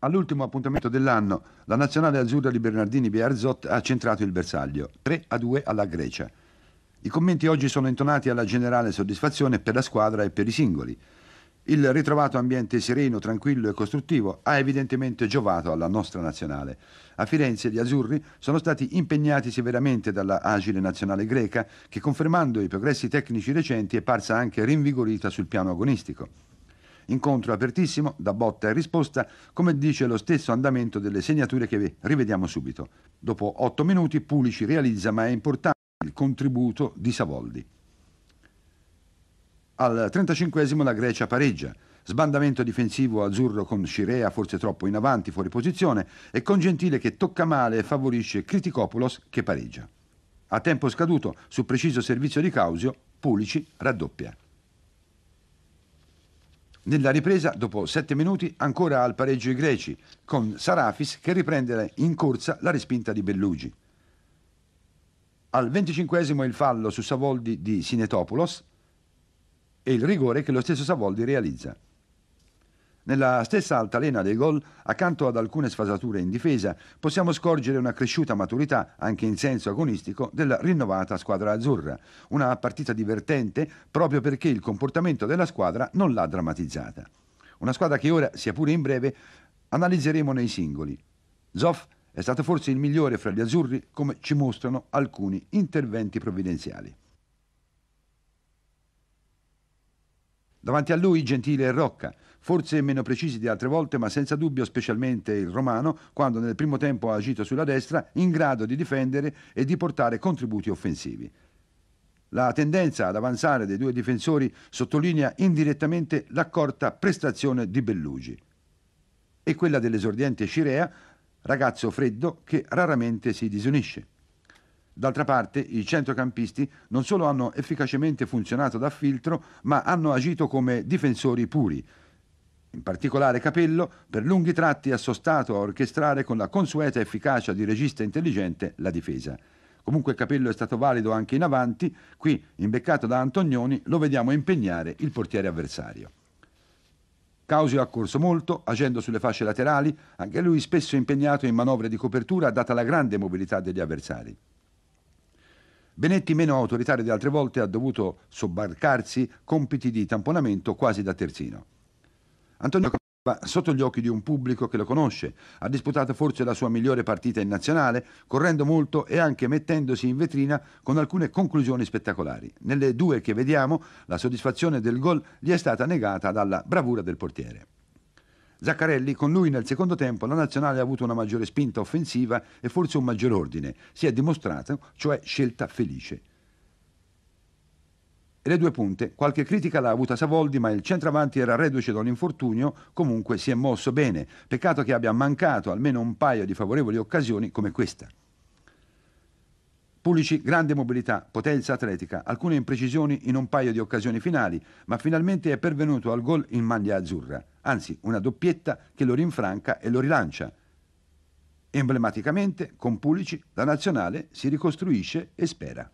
All'ultimo appuntamento dell'anno, la nazionale azzurra di Bernardini Biarzot ha centrato il bersaglio, 3-2 alla Grecia. I commenti oggi sono intonati alla generale soddisfazione per la squadra e per i singoli. Il ritrovato ambiente sereno, tranquillo e costruttivo ha evidentemente giovato alla nostra nazionale. A Firenze gli azzurri sono stati impegnati severamente dalla agile nazionale greca che confermando i progressi tecnici recenti è parsa anche rinvigorita sul piano agonistico. Incontro apertissimo, da botta e risposta, come dice lo stesso andamento delle segnature che rivediamo subito. Dopo otto minuti Pulici realizza, ma è importante, il contributo di Savoldi. Al 35 la Grecia pareggia. Sbandamento difensivo azzurro con Scirea forse troppo in avanti, fuori posizione, e con Gentile che tocca male e favorisce Criticopoulos che pareggia. A tempo scaduto, su preciso servizio di Causio, Pulici raddoppia. Nella ripresa, dopo 7 minuti, ancora al pareggio i greci, con Sarafis che riprende in corsa la respinta di Bellugi. Al 25 il fallo su Savoldi di Sinetopoulos e il rigore che lo stesso Savoldi realizza. Nella stessa altalena dei gol, accanto ad alcune sfasature in difesa, possiamo scorgere una cresciuta maturità, anche in senso agonistico, della rinnovata squadra azzurra. Una partita divertente proprio perché il comportamento della squadra non l'ha drammatizzata. Una squadra che ora, sia pure in breve, analizzeremo nei singoli. Zoff è stato forse il migliore fra gli azzurri, come ci mostrano alcuni interventi provvidenziali. Davanti a lui Gentile e Rocca, forse meno precisi di altre volte, ma senza dubbio specialmente il romano, quando nel primo tempo ha agito sulla destra, in grado di difendere e di portare contributi offensivi. La tendenza ad avanzare dei due difensori sottolinea indirettamente l'accorta prestazione di Bellugi e quella dell'esordiente Scirea, ragazzo freddo che raramente si disunisce. D'altra parte, i centrocampisti non solo hanno efficacemente funzionato da filtro, ma hanno agito come difensori puri, in particolare Capello per lunghi tratti ha assostato a orchestrare con la consueta efficacia di regista intelligente la difesa. Comunque Capello è stato valido anche in avanti, qui imbeccato da Antonioni lo vediamo impegnare il portiere avversario. Causio ha corso molto, agendo sulle fasce laterali, anche lui spesso impegnato in manovre di copertura data la grande mobilità degli avversari. Benetti, meno autoritario di altre volte, ha dovuto sobbarcarsi compiti di tamponamento quasi da terzino. Antonio va sotto gli occhi di un pubblico che lo conosce, ha disputato forse la sua migliore partita in nazionale, correndo molto e anche mettendosi in vetrina con alcune conclusioni spettacolari. Nelle due che vediamo, la soddisfazione del gol gli è stata negata dalla bravura del portiere. Zaccarelli, con lui nel secondo tempo la nazionale ha avuto una maggiore spinta offensiva e forse un maggior ordine, si è dimostrato, cioè scelta felice e le due punte. Qualche critica l'ha avuta Savoldi, ma il centravanti era reduce da un infortunio, comunque si è mosso bene. Peccato che abbia mancato almeno un paio di favorevoli occasioni come questa. Pulici, grande mobilità, potenza atletica, alcune imprecisioni in un paio di occasioni finali, ma finalmente è pervenuto al gol in maglia azzurra, anzi una doppietta che lo rinfranca e lo rilancia. Emblematicamente, con Pulici, la nazionale si ricostruisce e spera.